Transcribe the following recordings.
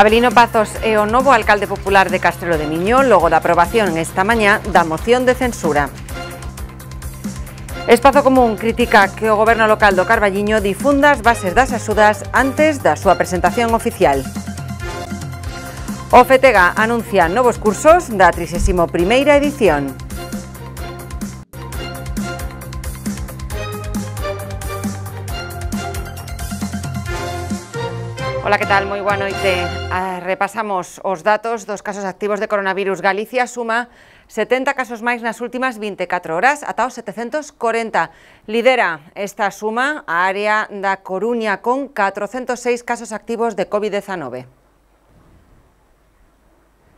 Abelino Pazos é o novo alcalde popular de Castelo de Miño, logo da aprobación esta mañá da moción de censura. Espazo Común critica que o goberno local do Carballiño difunda as bases das axudas antes da súa presentación oficial. O FETEGA anuncia novos cursos da 31ª edición. Ola, que tal? Moi boa noite. Eh, repasamos os datos dos casos activos de coronavirus. Galicia suma 70 casos máis nas últimas 24 horas, ata os 740. Lidera esta suma a área da Coruña con 406 casos activos de COVID-19.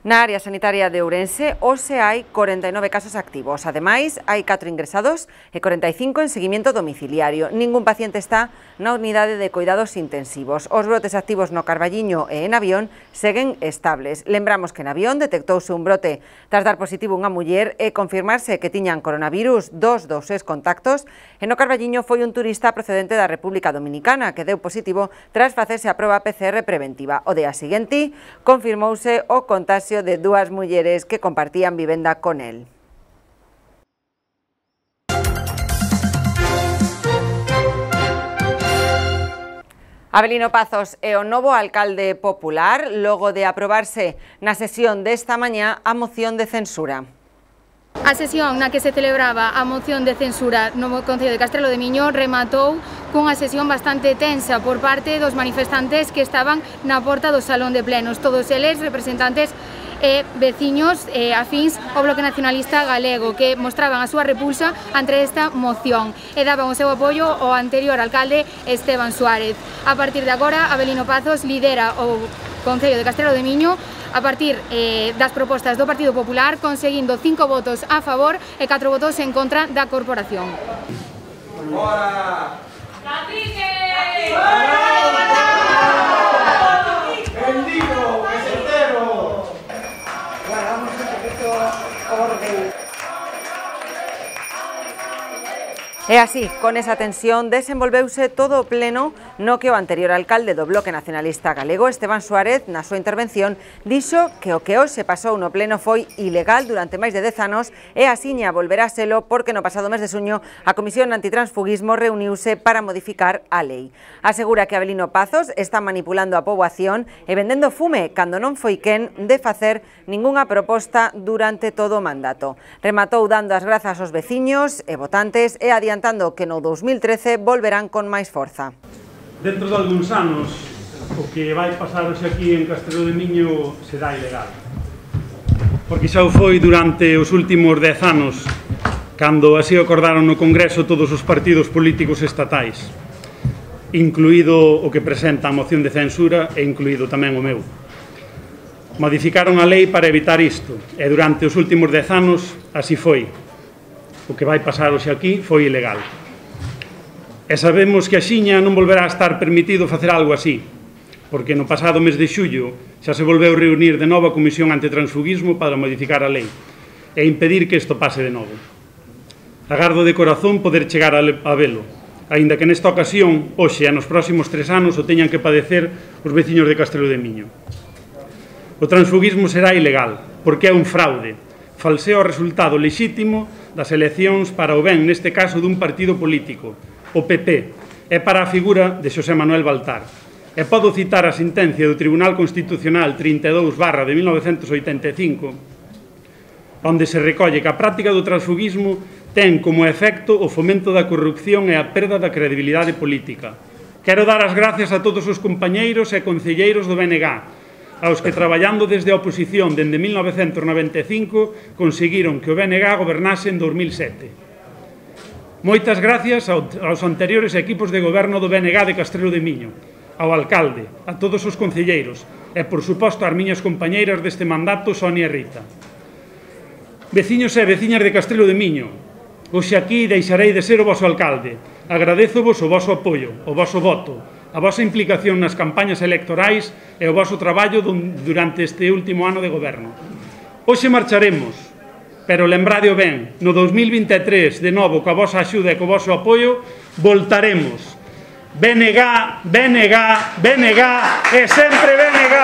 Na área sanitaria de Ourense, hoxe hai 49 casos activos. Ademais, hai 4 ingresados e 45 en seguimento domiciliario. Ningún paciente está na unidade de cuidados intensivos. Os brotes activos no Carballiño e en avión seguen estables. Lembramos que en avión detectouse un brote tras dar positivo unha muller e confirmarse que tiñan coronavirus dos dos seus contactos. E no Carballiño foi un turista procedente da República Dominicana que deu positivo tras facerse a proba PCR preventiva. O día seguinte confirmouse o contagio divorcio de dúas mulleres que compartían vivenda con el. Abelino Pazos e o novo alcalde popular, logo de aprobarse na sesión desta mañá a moción de censura. A sesión na que se celebraba a moción de censura no Concello de Castrelo de Miño rematou cunha sesión bastante tensa por parte dos manifestantes que estaban na porta do Salón de Plenos, todos eles representantes e veciños eh, afins ao Bloque Nacionalista Galego que mostraban a súa repulsa ante esta moción e daban o seu apoio ao anterior alcalde Esteban Suárez. A partir de agora, Abelino Pazos lidera o Concello de Castelo de Miño a partir eh, das propostas do Partido Popular conseguindo cinco votos a favor e catro votos en contra da corporación. Ora! Cacique! Ora! Es así, con esa tensión, desenvolveuse todo pleno no que o anterior alcalde do Bloque Nacionalista Galego, Esteban Suárez, na súa intervención, dixo que o que hoxe pasou no pleno foi ilegal durante máis de 10 anos e asiña volverá selo porque no pasado mes de suño a Comisión Antitransfugismo reuniuse para modificar a lei. Asegura que Abelino Pazos está manipulando a poboación e vendendo fume cando non foi quen de facer ningunha proposta durante todo o mandato. Rematou dando as grazas aos veciños e votantes e adiantando que no 2013 volverán con máis forza dentro de algúns anos o que vai pasar hoxe aquí en Castelo de Miño será ilegal. Porque xa o foi durante os últimos dez anos, cando así acordaron no Congreso todos os partidos políticos estatais, incluído o que presenta a moción de censura e incluído tamén o meu. Modificaron a lei para evitar isto, e durante os últimos dez anos así foi. O que vai pasar hoxe aquí foi ilegal. E sabemos que a Xiña non volverá a estar permitido facer algo así, porque no pasado mes de xullo xa se volveu reunir de novo a Comisión Antitransfugismo para modificar a lei e impedir que isto pase de novo. Agardo de corazón poder chegar a velo, aínda que nesta ocasión, hoxe e nos próximos tres anos o teñan que padecer os veciños de Castelo de Miño. O transfugismo será ilegal, porque é un fraude, falseo o resultado lexítimo das eleccións para o ben, neste caso, dun partido político, o PP e para a figura de Xosé Manuel Baltar. E podo citar a sentencia do Tribunal Constitucional 32 barra de 1985, onde se recolle que a práctica do transfugismo ten como efecto o fomento da corrupción e a perda da credibilidade política. Quero dar as gracias a todos os compañeiros e concelleiros do BNG, aos que traballando desde a oposición dende 1995 conseguiron que o BNG gobernase en 2007. Moitas gracias aos anteriores equipos de goberno do BNG de Castrelo de Miño, ao alcalde, a todos os concelleiros e, por suposto, ás miñas compañeiras deste mandato, Sonia e Rita. Veciños e veciñas de Castrelo de Miño, hoxe aquí deixarei de ser o vosso alcalde. vos o voso apoio, o voso voto, a vosa implicación nas campañas electorais e o voso traballo durante este último ano de goberno. Hoxe marcharemos, pero lembradio ben, no 2023, de novo, coa vosa axuda e co vosso apoio, voltaremos. BNG, BNG, BNG e sempre BNG.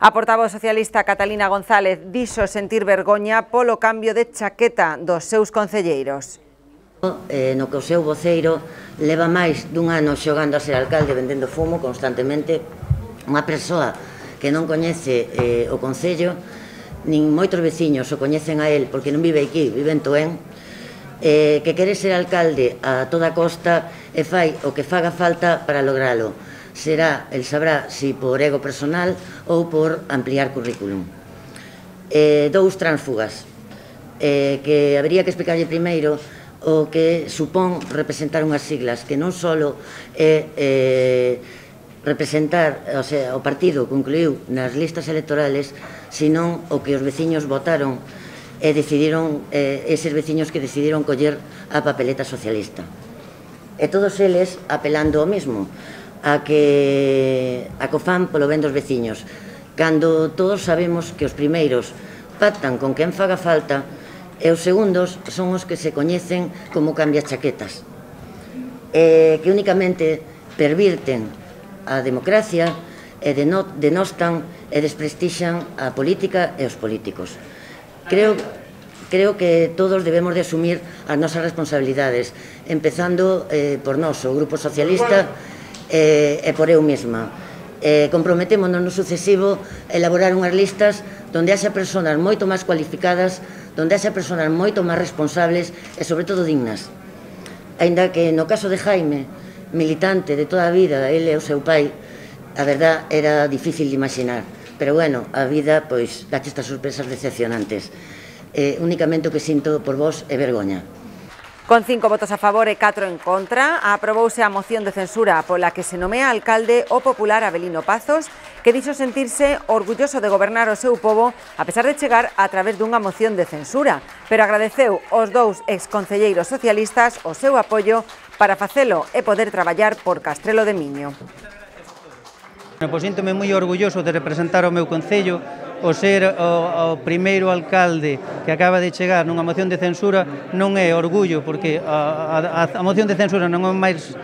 A portavoz socialista Catalina González dixo sentir vergoña polo cambio de chaqueta dos seus concelleiros. Eh, no que o seu voceiro leva máis dun ano xogando a ser alcalde vendendo fumo constantemente unha persoa que non coñece eh, o Concello, nin moitos veciños o coñecen a él, porque non vive aquí, vive en Toén, eh, que quere ser alcalde a toda costa e fai o que faga falta para logralo. Será, el sabrá, si por ego personal ou por ampliar currículum. Eh, dous transfugas, eh, que habría que explicarlle primeiro o que supón representar unhas siglas, que non só é eh, representar, o, sea, o partido concluiu nas listas electorales, senón o que os veciños votaron e decidiron, eh, eses veciños que decidiron coller a papeleta socialista. E todos eles apelando ao mesmo, a que a cofán polo ben dos veciños, cando todos sabemos que os primeiros pactan con quen faga falta e os segundos son os que se coñecen como cambia chaquetas, e que únicamente pervirten a democracia e denostan e desprestixan a política e os políticos. Creo creo que todos debemos de asumir as nosas responsabilidades, empezando eh, por nós, o Grupo Socialista, eh, e por eu mesma. Eh, comprometémonos no sucesivo a elaborar unhas listas donde haxa persoas moito máis cualificadas, donde haxa persoas moito máis responsables e, sobre todo, dignas. Ainda que no caso de Jaime, militante de toda a vida, ele e o seu pai, a verdad era difícil de imaginar. Pero bueno, a vida, pois, dache estas sorpresas decepcionantes. Eh, únicamente o que sinto por vos é vergoña. Con cinco votos a favor e catro en contra, aprobouse a moción de censura pola que se nomea alcalde o popular Abelino Pazos, que dixo sentirse orgulloso de gobernar o seu povo a pesar de chegar a través dunha moción de censura, pero agradeceu aos dous exconcelleiros socialistas o seu apoio Para facelo e poder traballar por Castrelo de Miño. Bueno, posinto moi orgulloso de representar o meu Concello o ser o, o primeiro alcalde que acaba de chegar nunha moción de censura non é orgullo, porque a, a, a moción de censura non é máis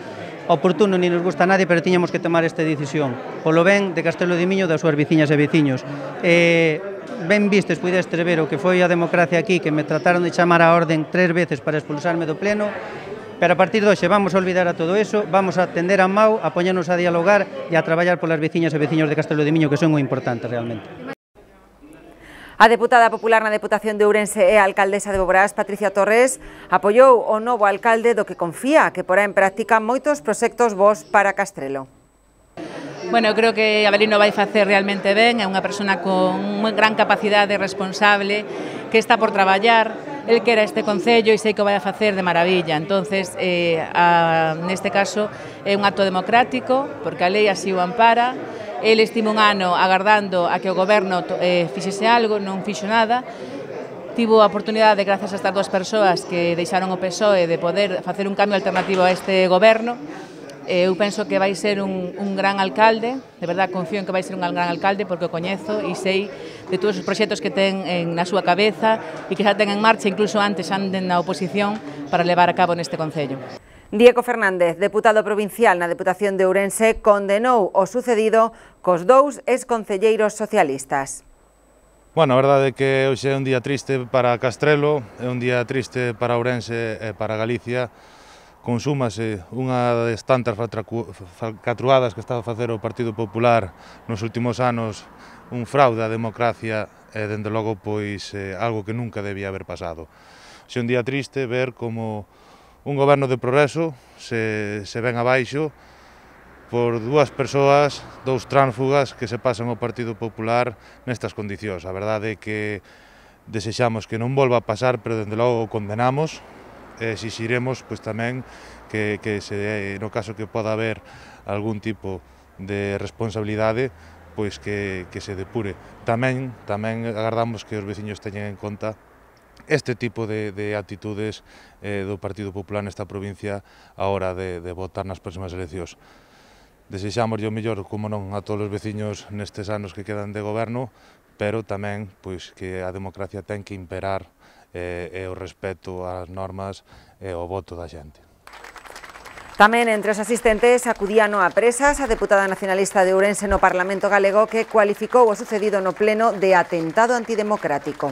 oportuno ni nos gusta a nadie, pero tiñamos que tomar esta decisión. Polo ben de Castelo de Miño das súas veciñas e veciños. Eh, ben vistes, puides ver o que foi a democracia aquí, que me trataron de chamar a orden tres veces para expulsarme do pleno, Pero a partir de hoxe vamos a olvidar a todo eso, vamos a atender a Mau, a poñernos a dialogar e a traballar polas veciñas e veciños de Castelo de Miño que son moi importantes realmente. A deputada popular na Deputación de Ourense e a alcaldesa de Bobrás, Patricia Torres, apoiou o novo alcalde do que confía que porá en práctica moitos proxectos vos para Castrelo. Bueno, eu creo que Abelino vai facer realmente ben, é unha persona con moi gran capacidade responsable que está por traballar, el que era este Concello e sei que o vai a facer de maravilla. entonces eh, a, neste caso, é un acto democrático, porque a lei así o ampara, el estima un ano agardando a que o goberno eh, fixese algo, non fixo nada, tivo a oportunidade, grazas a estas dúas persoas que deixaron o PSOE, de poder facer un cambio alternativo a este goberno. Eh, eu penso que vai ser un, un gran alcalde, de verdad confío en que vai ser un gran alcalde porque o coñezo e sei de todos os proxectos que ten en, na súa cabeza e que xa ten en marcha incluso antes anden na oposición para levar a cabo neste Concello. Diego Fernández, deputado provincial na Deputación de Ourense, condenou o sucedido cos dous exconcelleiros socialistas. Bueno, a verdade é que hoxe é un día triste para Castrelo, é un día triste para Ourense e para Galicia. Consúmase unha das tantas falcatruadas que estaba a facer o Partido Popular nos últimos anos un fraude á democracia e, dende logo, pois eh, algo que nunca debía haber pasado. Xe un día triste ver como un goberno de progreso se, se ven abaixo por dúas persoas, dous tránfugas que se pasan ao Partido Popular nestas condicións. A verdade é que desexamos que non volva a pasar, pero dende logo o condenamos, e exixiremos pois, tamén que, que se, no caso que poda haber algún tipo de responsabilidade, pois que, que se depure. Tamén, tamén agardamos que os veciños teñen en conta este tipo de, de actitudes eh, do Partido Popular nesta provincia a hora de, de votar nas próximas eleccións. Desexamos o mellor, como non, a todos os veciños nestes anos que quedan de goberno, pero tamén pois que a democracia ten que imperar eh, e o respeto ás normas e o voto da xente. Tamén entre os asistentes acudía a Presas, a deputada nacionalista de Ourense no Parlamento Galego que cualificou o sucedido no pleno de atentado antidemocrático.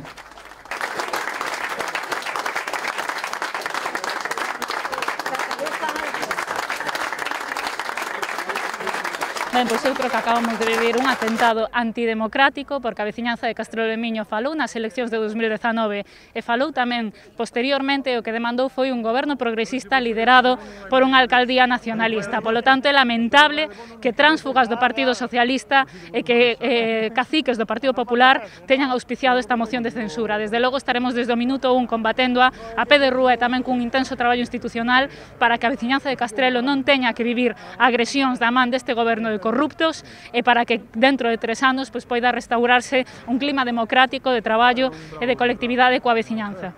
tamén pois eu creo que acabamos de vivir un atentado antidemocrático porque a veciñanza de Castro Miño falou nas eleccións de 2019 e falou tamén posteriormente o que demandou foi un goberno progresista liderado por unha alcaldía nacionalista. Polo tanto, é lamentable que transfugas do Partido Socialista e que eh, caciques do Partido Popular teñan auspiciado esta moción de censura. Desde logo estaremos desde o minuto un combaténdoa a pé de rúa e tamén cun intenso traballo institucional para que a veciñanza de Castrelo non teña que vivir agresións da man deste goberno de corrupción corruptos e para que dentro de tres anos pois, poida restaurarse un clima democrático de traballo e de colectividade coa veciñanza.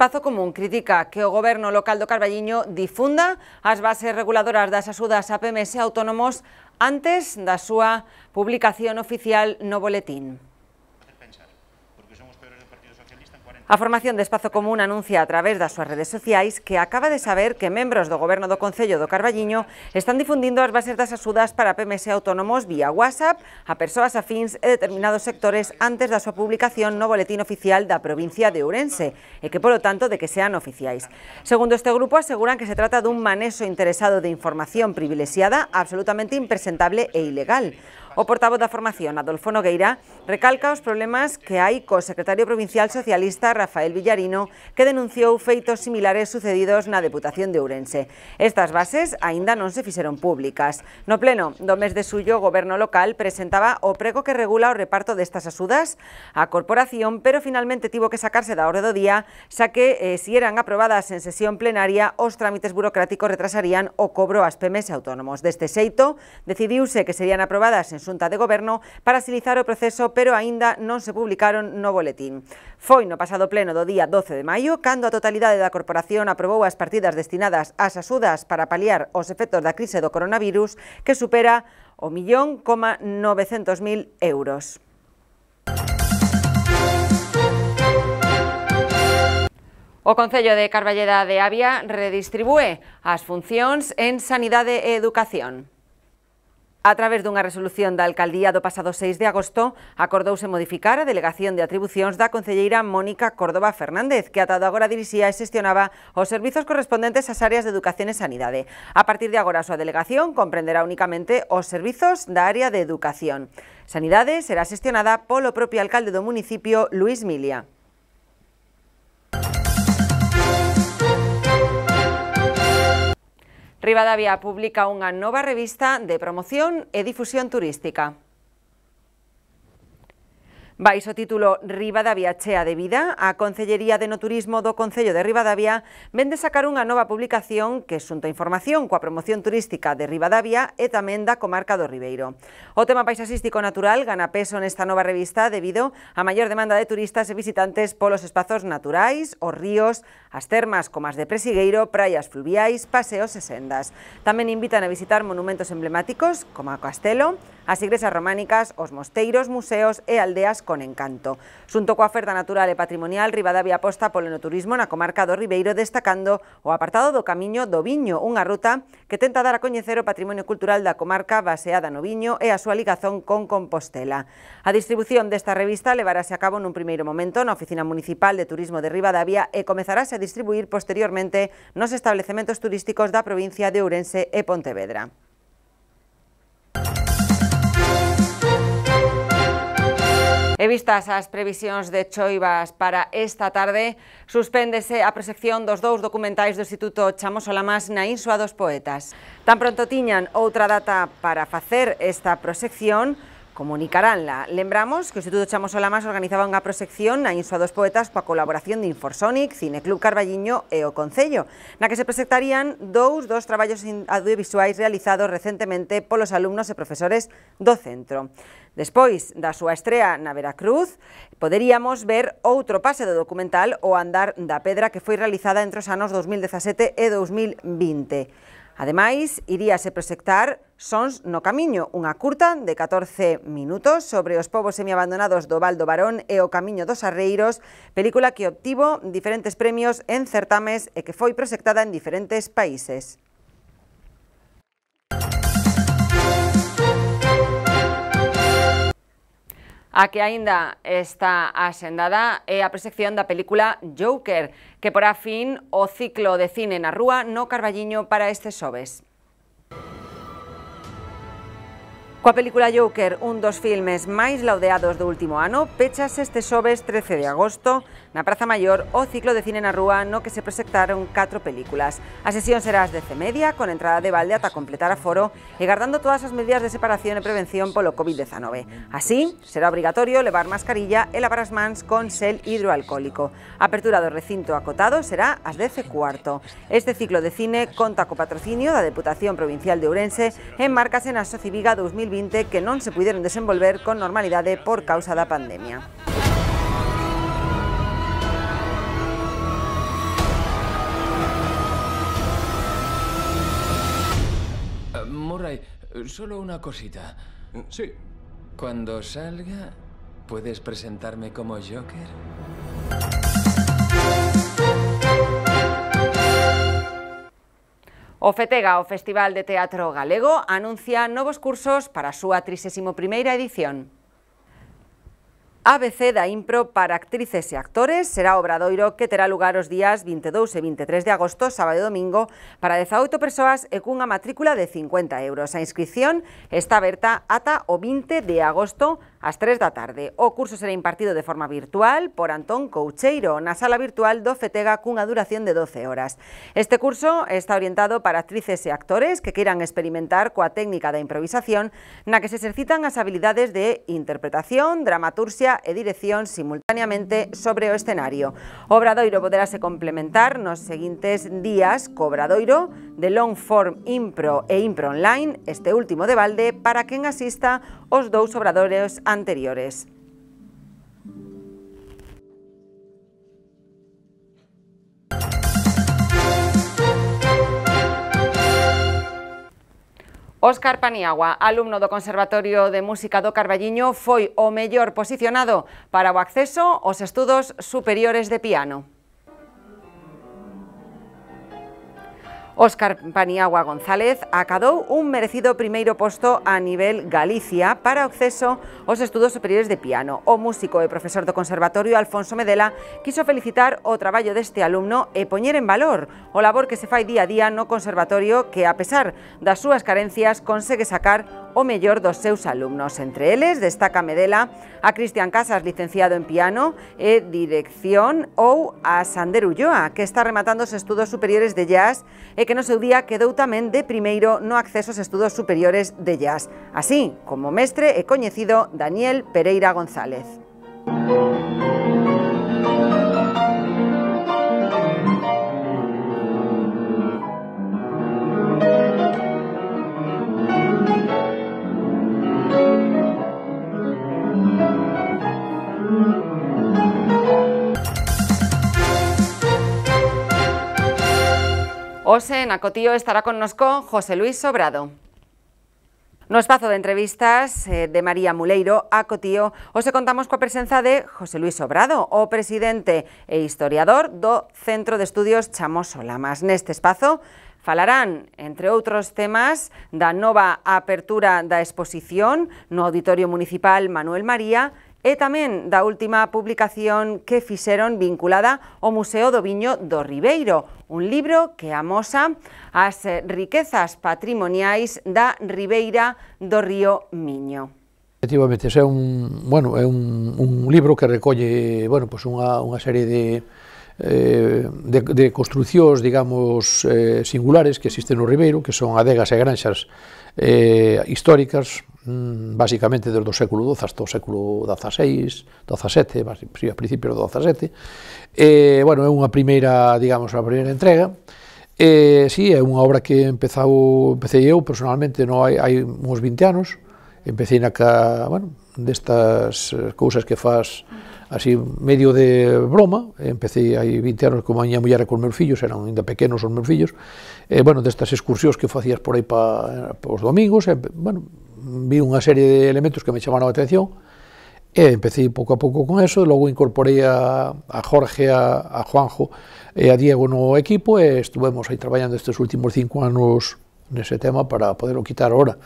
Espazo Común critica que o goberno local do Carballiño difunda as bases reguladoras das axudas a PMS autónomos antes da súa publicación oficial no boletín. A formación de Espazo Común anuncia a través das súas redes sociais que acaba de saber que membros do Goberno do Concello do Carballiño están difundindo as bases das axudas para PMS autónomos vía WhatsApp a persoas afins e determinados sectores antes da súa publicación no Boletín Oficial da provincia de Ourense e que, polo tanto, de que sean oficiais. Segundo este grupo, aseguran que se trata dun manexo interesado de información privilexiada absolutamente impresentable e ilegal. O portavoz da formación, Adolfo Nogueira, recalca os problemas que hai co secretario provincial socialista Rafael Villarino, que denunciou feitos similares sucedidos na Deputación de Ourense. Estas bases aínda non se fixeron públicas. No pleno do mes de suyo, o goberno local presentaba o prego que regula o reparto destas axudas á corporación, pero finalmente tivo que sacarse da orde do día, xa que eh, si eran aprobadas en sesión plenaria, os trámites burocráticos retrasarían o cobro ás PMEs autónomos. Deste xeito, decidiuse que serían aprobadas en de gobierno para asilizar el proceso, pero aún no se publicaron no boletín. Foi no pasado pleno do día 12 de mayo, cando a de la corporación aprobó las partidas destinadas a asudas para paliar los efectos de la crisis do coronavirus, que supera o millón, euros. O Concello de Carballeda de Avia redistribúe as funcións en Sanidade e Educación. A través de una resolución de Alcaldía do pasado 6 de agosto, acordouse modificar la delegación de de la Concelleira Mónica Córdoba Fernández, que ata ahora agora y gestionaba e los os correspondientes a las áreas de Educación y e sanidad. A partir de ahora, su delegación comprenderá únicamente os servicios da área de Educación. Sanidad será gestionada por polo propio alcalde do municipio, Luis Milia. Rivadavia publica unha nova revista de promoción e difusión turística. Baixo título Ribadavia chea de vida, a Concellería de no Turismo do Concello de Ribadavia vende sacar unha nova publicación que xunta información coa promoción turística de Ribadavia e tamén da comarca do Ribeiro. O tema paisaxístico natural gana peso nesta nova revista debido á maior demanda de turistas e visitantes polos espazos naturais, os ríos, as termas como as de Presigueiro, praias fluviais, paseos e sendas. Tamén invitan a visitar monumentos emblemáticos como a Castelo, as igrexas románicas, os mosteiros, museos e aldeas con encanto. Xunto coa oferta natural e patrimonial, Rivadavia aposta polo enoturismo na comarca do Ribeiro, destacando o apartado do Camiño do Viño, unha ruta que tenta dar a coñecer o patrimonio cultural da comarca baseada no viño e a súa ligazón con Compostela. A distribución desta revista levarase a cabo nun primeiro momento na Oficina Municipal de Turismo de Rivadavia e comezarase a distribuir posteriormente nos establecementos turísticos da provincia de Ourense e Pontevedra. E vistas as previsións de choivas para esta tarde, suspéndese a proxección dos dous documentais do Instituto Chamos Más na Insua dos Poetas. Tan pronto tiñan outra data para facer esta proxección, comunicaránla. Lembramos que o Instituto Chamos Olamas organizaba unha proxección na Insua dos Poetas coa colaboración de Inforsonic, Cineclub Carballiño e o Concello, na que se presentarían dous dos traballos audiovisuais realizados recentemente polos alumnos e profesores do centro. Despois da súa estrea na Veracruz, poderíamos ver outro pase do documental O andar da pedra que foi realizada entre os anos 2017 e 2020. Ademais, iríase proxectar Sons no Camiño, unha curta de 14 minutos sobre os povos semiabandonados do Val do Barón e o Camiño dos Arreiros, película que obtivo diferentes premios en certames e que foi proxectada en diferentes países. a que aínda está asendada é a presección da película Joker, que a fin o ciclo de cine na rúa no Carballiño para este xoves. Coa película Joker, un dos filmes máis laudeados do último ano, pechas este xoves 13 de agosto na Praza Mayor o ciclo de cine na Rúa no que se proyectaron cuatro películas. A sesión será ASDC e media, con entrada de balde hasta completar a foro e guardando todas las medidas de separación y e prevención por polo COVID-19. Así, será obligatorio levar mascarilla e lavar mans con sel hidroalcohólico. apertura del recinto acotado será ás 10 e cuarto. Este ciclo de cine conta con patrocinio de la Deputación Provincial de Ourense marcas en en Viga 2020 que no se pudieron desenvolver con normalidad por causa la pandemia. Solo una cosita. Sí. Cuando salga, ¿puedes presentarme como Joker? Ofetega, o Festival de Teatro Galego, anuncia nuevos cursos para su primera edición. ABC da Impro para actrices y e actores será obradoiro que terá lugar los días 22 y 23 de agosto, sábado y e domingo, para 18 persoas e una matrícula de 50 euros. A inscripción está aberta ata o 20 de agosto ás 3 la tarde. O curso será impartido de forma virtual por Antón Coucheiro la sala virtual do con una duración de 12 horas. Este curso está orientado para actrices y e actores que quieran experimentar la técnica de improvisación en la que se ejercitan las habilidades de interpretación, dramaturgia, Galicia e Dirección simultaneamente sobre o escenario. O Obradoiro poderase complementar nos seguintes días co Obradoiro de Long Form Impro e Impro Online, este último de balde, para quen asista os dous obradores anteriores. Óscar Paniagua, alumno do Conservatorio de Música do Carballiño, foi o mellor posicionado para o acceso aos estudos superiores de piano. Óscar Paniagua González acadou un merecido primeiro posto a nivel Galicia para acceso aos estudos superiores de piano. O músico e profesor do Conservatorio Alfonso Medela quiso felicitar o traballo deste alumno e poñer en valor o labor que se fai día a día no Conservatorio que, a pesar das súas carencias, consegue sacar o mellor dos seus alumnos. Entre eles, destaca Medela a Cristian Casas, licenciado en piano e dirección, ou a Sander Ulloa, que está rematando os estudos superiores de jazz e que no seu día quedou tamén de primeiro no acceso aos estudos superiores de jazz, así como mestre e coñecido Daniel Pereira González. Música Ose en Acotío estará con nosotros José Luis Sobrado. No espacio de entrevistas eh, de María Muleiro a Cotío contamos contamos la presencia de José Luis Sobrado, o presidente e historiador do Centro de Estudios Lamas. En este espacio falarán, entre otros temas, da nova apertura da exposición no Auditorio Municipal Manuel María e tamén da última publicación que fixeron vinculada ao Museo do Viño do Ribeiro, un libro que amosa as riquezas patrimoniais da Ribeira do Río Miño. Efectivamente, é un, bueno, é un, un libro que recolle bueno, pues unha, unha serie de, eh, de, de construcións, digamos, eh, singulares que existen no Ribeiro, que son adegas e granxas eh, históricas, Mm, basicamente desde o século XII hasta o século XVI, XVII, a principios do XVII. E, bueno, é unha primeira, digamos, a primeira entrega. E, sí, é unha obra que empezou, empecé eu personalmente no hai, hai uns 20 anos. Empecé na ca, bueno, destas eh, cousas que faz así medio de broma, empecé hai 20 anos como a miña muller e con meus fillos, eran ainda pequenos os meus fillos, e, bueno, destas excursións que facías por aí pa, eh, pa os domingos, e, bueno, vi unha serie de elementos que me chamaron a atención, e empecé pouco a pouco con eso, logo incorporei a, a Jorge, a, a Juanjo e a Diego no equipo e estuvemos aí traballando estes últimos cinco anos nese tema para poderlo quitar ahora.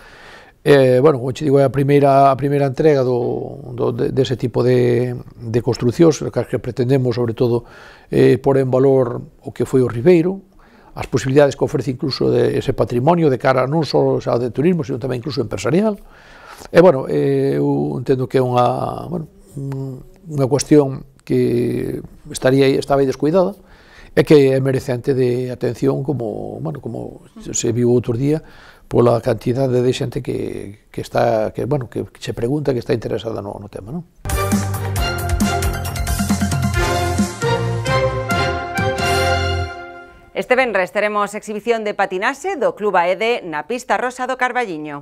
Eh, bueno, como te digo, é a primeira, a primeira entrega do, do, de, dese tipo de, de construcións, que pretendemos, sobre todo, eh, por en valor o que foi o Ribeiro, as posibilidades que ofrece incluso de ese patrimonio de cara non só ao de turismo, sino tamén incluso empresarial. E, bueno, eh, eu entendo que é unha, bueno, mm, unha cuestión que estaría estaba aí descuidada e que é merecente de atención como, bueno, como se viu outro día pola cantidade de xente que, que está que, bueno, que se pregunta que está interesada no, no tema, non? Este venres teremos exhibición de patinaxe do Club AED na pista rosa do Carballiño.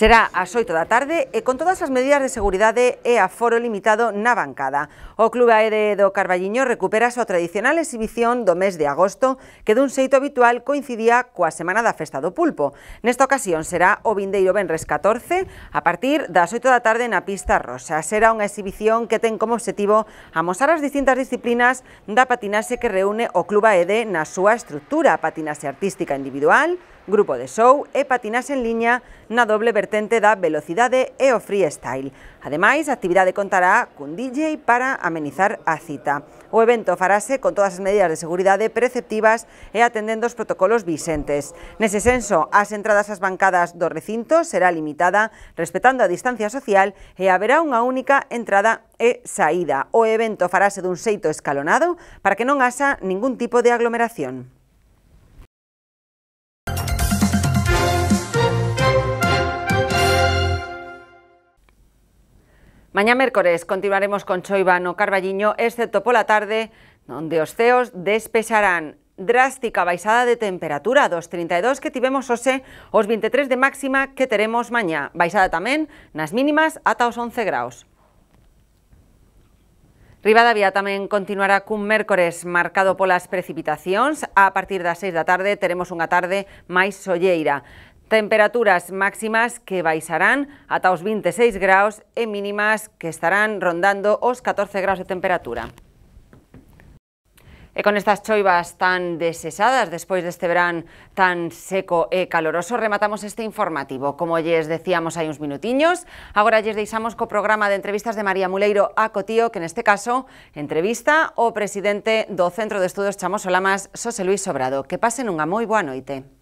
Será ás 8 da tarde e con todas as medidas de seguridade e aforo limitado na bancada. O Clube Aéreo do Carballiño recupera a súa tradicional exhibición do mes de agosto que dun xeito habitual coincidía coa Semana da Festa do Pulpo. Nesta ocasión será o Vindeiro Benres 14 a partir das 8 da tarde na pista rosa. Será unha exhibición que ten como objetivo amosar as distintas disciplinas da patinaxe que reúne o Club AED na súa estrutura patinaxe artística individual, grupo de show e patinaxe en liña na doble vertente da velocidade e o freestyle. Ademais, a actividade contará cun DJ para amenizar a cita. O evento farase con todas as medidas de seguridade preceptivas e atendendo os protocolos vixentes. Nese senso, as entradas ás bancadas do recinto será limitada respetando a distancia social e haberá unha única entrada e saída. O evento farase dun xeito escalonado para que non haxa ningún tipo de aglomeración. Mañá mércores continuaremos con choiva no Carballiño, excepto pola tarde, onde os ceos despexarán drástica baixada de temperatura dos 32 que tivemos hoxe, os 23 de máxima que teremos mañá. Baixada tamén nas mínimas ata os 11 graus. Rivadavia tamén continuará cun mércores marcado polas precipitacións. A partir das 6 da tarde teremos unha tarde máis solleira. Temperaturas máximas que baixarán ata os 26 graus e mínimas que estarán rondando os 14 graus de temperatura. E con estas choivas tan desesadas despois deste verán tan seco e caloroso, rematamos este informativo. Como lles decíamos hai uns minutiños, agora lles deixamos co programa de entrevistas de María Muleiro a Cotío, que neste caso entrevista o presidente do Centro de Estudos Chamoso Lamas, Xosé Luis Sobrado. Que pasen unha moi boa noite.